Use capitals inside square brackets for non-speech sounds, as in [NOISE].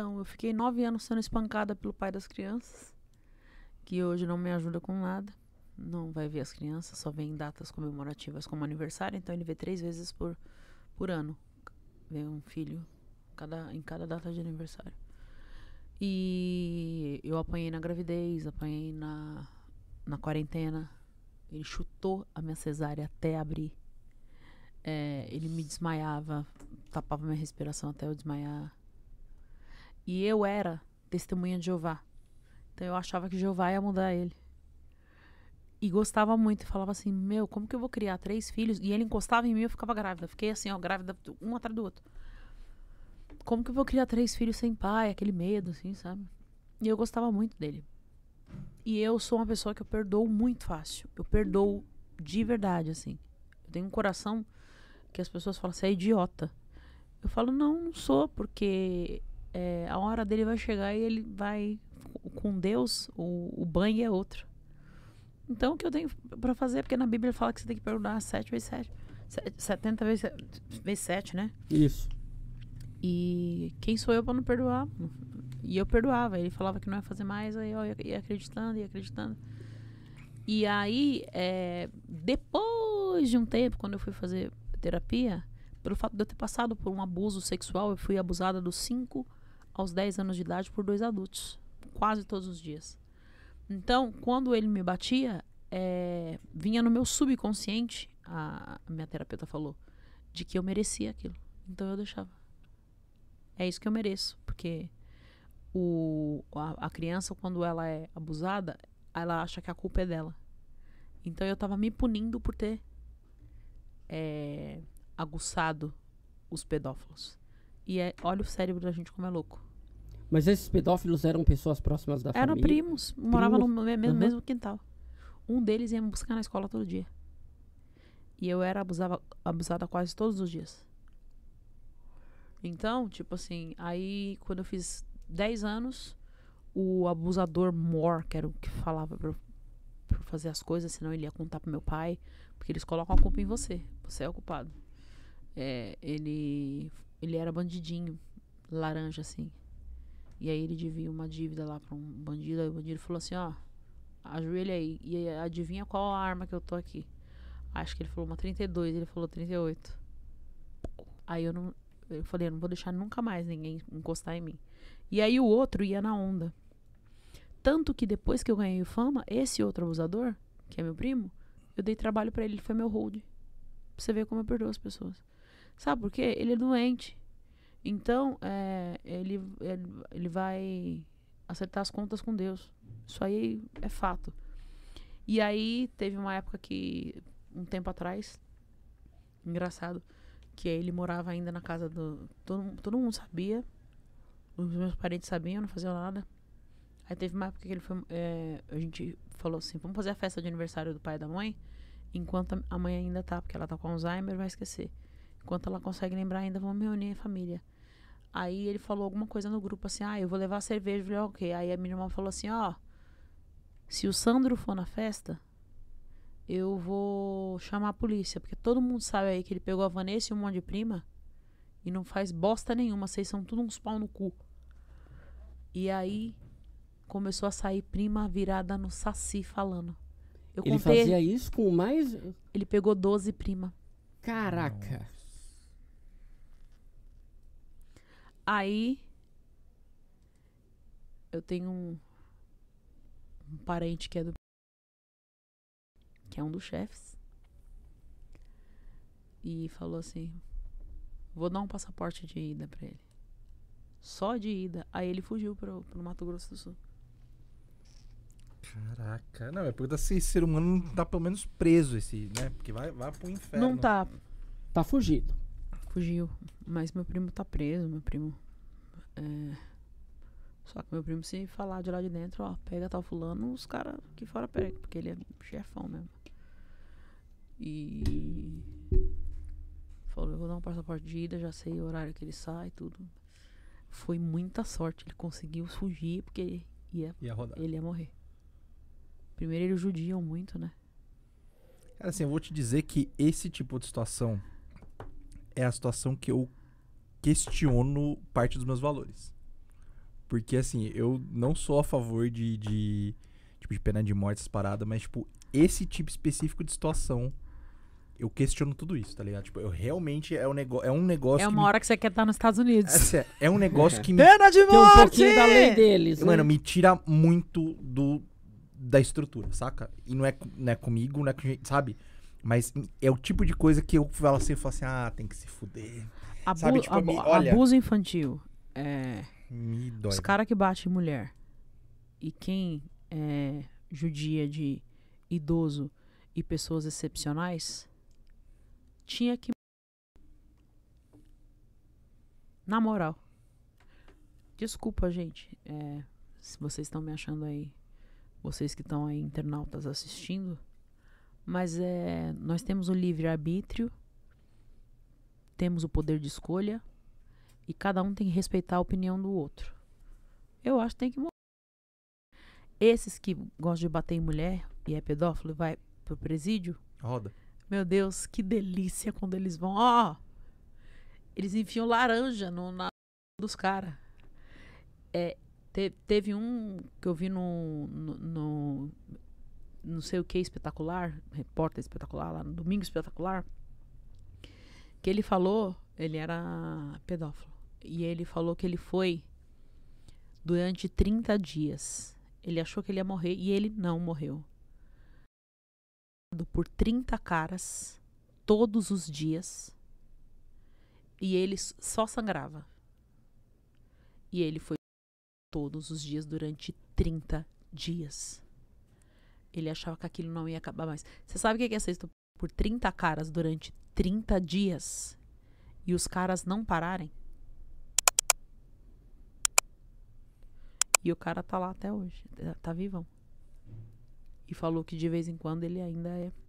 Então, eu fiquei nove anos sendo espancada pelo pai das crianças, que hoje não me ajuda com nada. Não vai ver as crianças, só vem em datas comemorativas como aniversário, então ele vê três vezes por, por ano. Vê um filho cada, em cada data de aniversário. E eu apanhei na gravidez, apanhei na, na quarentena. Ele chutou a minha cesárea até abrir. É, ele me desmaiava, tapava minha respiração até eu desmaiar. E eu era testemunha de Jeová. Então eu achava que Jeová ia mudar ele. E gostava muito, falava assim: Meu, como que eu vou criar três filhos? E ele encostava em mim e eu ficava grávida. Fiquei assim, ó, grávida, um atrás do outro. Como que eu vou criar três filhos sem pai? Aquele medo, assim, sabe? E eu gostava muito dele. E eu sou uma pessoa que eu perdoo muito fácil. Eu perdoo de verdade, assim. Eu tenho um coração que as pessoas falam, você é idiota. Eu falo, não, não sou, porque é, a hora dele vai chegar e ele vai com Deus, o, o banho é outro. Então, o que eu tenho para fazer? Porque na Bíblia fala que você tem que perdoar sete vezes sete setenta vezes, vezes né? Isso. E quem sou eu para não perdoar? E eu perdoava. Ele falava que não ia fazer mais, aí eu ia acreditando, ia acreditando. E aí, é, depois de um tempo, quando eu fui fazer terapia, pelo fato de eu ter passado por um abuso sexual, eu fui abusada dos cinco aos 10 anos de idade por dois adultos, quase todos os dias. Então, quando ele me batia, é, vinha no meu subconsciente, a, minha terapeuta falou, de que eu merecia aquilo. Então eu deixava. É isso que eu mereço, porque o, a, a, criança, quando ela é abusada, ela acha que a culpa é dela. Então eu tava me punindo por ter é, aguçado os pedófilos. E é, olha o cérebro da gente como é louco. Mas esses pedófilos eram pessoas próximas da eram família? Eram primos, moravam no mesmo, uhum. mesmo, quintal. Um deles ia me buscar na escola todo dia. E eu era abusava, abusada quase todos os dias. Então, tipo assim, aí quando eu fiz 10 anos, o abusador Mor, que era o que falava pra, pra fazer as coisas, senão ele ia contar pro meu pai, porque eles colocam a culpa em você. Você é o culpado. É, ele, ele era bandidinho, laranja assim. E aí ele devia uma dívida lá pra um bandido. Aí o bandido falou assim: ó, ajoelha aí. E adivinha qual a arma que eu tô aqui? Acho que ele falou uma 32, ele falou 38. Aí eu não. Eu falei, eu não vou deixar nunca mais ninguém encostar em mim. E aí o outro ia na onda. Tanto que depois que eu ganhei fama, esse outro abusador, que é meu primo, eu dei trabalho para ele, ele foi meu hold. Pra você ver como eu perdoo as pessoas. Sabe por quê? Ele é doente. Então, é, ele, ele vai acertar as contas com Deus. Isso aí é fato. E aí, teve uma época que, um tempo atrás, engraçado, que ele morava ainda na casa do. Todo, todo mundo sabia. Os meus parentes sabiam, não faziam nada. Aí teve uma época que ele foi. É, a gente falou assim: vamos fazer a festa de aniversário do pai e da mãe, enquanto a mãe ainda tá, porque ela tá com Alzheimer, vai esquecer. Enquanto ela consegue lembrar, ainda vamos reunir a família. Aí ele falou alguma coisa no grupo assim: ah, eu vou levar cerveja. Eu falei: ok. Aí a minha irmã falou assim: ó, se o Sandro for na festa, eu vou chamar a polícia, porque todo mundo sabe aí que ele pegou a Vanessa e um monte de prima e não faz bosta nenhuma, vocês são tudo uns pau no cu. E aí começou a sair prima virada no saci falando. Eu ele contei, fazia isso com mais? Ele pegou 12 prima. Caraca. Aí eu tenho um, um parente que é do que é um dos chefes e falou assim: "Vou dar um passaporte de ida para ele". Só de ida. Aí ele fugiu pro, pro Mato Grosso do Sul. Caraca, não, é porque esse ser humano não tá pelo menos preso esse, né? Porque vai, vai pro inferno. Não tá. Tá fugido. Fugiu. Mas meu primo tá preso, meu primo. É... Só que meu primo, se falar de lá de dentro, ó, pega tal fulano, os caras aqui fora pega, porque ele é chefão mesmo. E. Falou, eu vou dar um passaporte de ida, já sei o horário que ele sai, tudo. Foi muita sorte, ele conseguiu fugir, porque ia, ia rodar. ele ia morrer. Primeiro, eles judiam muito, né? Cara, assim, eu vou te dizer que esse tipo de situação é a situação que eu questiono parte dos meus valores. Porque, assim, eu não sou a favor de, de tipo, de pena de morte, essas paradas, mas, tipo, esse tipo específico de situação, eu questiono tudo isso, tá ligado? Tipo, eu realmente é um, nego é um negócio. É uma que hora me... que você quer estar tá nos Estados Unidos. É, é um negócio que [LAUGHS] me. Pena de morte! um pouquinho da lei deles. Mano, né? me tira muito do da estrutura, saca? E não é, não é comigo, não é com gente, sabe? Mas é o tipo de coisa que eu falo assim, eu falo assim, ah, tem que se fuder. Abu Sabe, tipo, abu olha... Abuso infantil. É... Me dói. Os caras que batem mulher. E quem é, judia de idoso e pessoas excepcionais tinha que. Na moral. Desculpa, gente. É, se vocês estão me achando aí. Vocês que estão aí, internautas, assistindo. Mas é, nós temos o livre-arbítrio, temos o poder de escolha e cada um tem que respeitar a opinião do outro. Eu acho que tem que morrer. Esses que gostam de bater em mulher e é pedófilo vai pro presídio. Roda. Meu Deus, que delícia quando eles vão. Ó! Oh, eles enfiam laranja no, na dos caras. É, te, teve um que eu vi no, no, no não sei o que espetacular, repórter espetacular, lá no Domingo Espetacular, que ele falou, ele era pedófilo, e ele falou que ele foi durante 30 dias. Ele achou que ele ia morrer e ele não morreu. Por 30 caras, todos os dias, e ele só sangrava. E ele foi todos os dias durante 30 dias. Ele achava que aquilo não ia acabar mais. Você sabe o é que é ser estuprado por 30 caras durante 30 dias e os caras não pararem? E o cara tá lá até hoje, tá, tá vivão. E falou que de vez em quando ele ainda é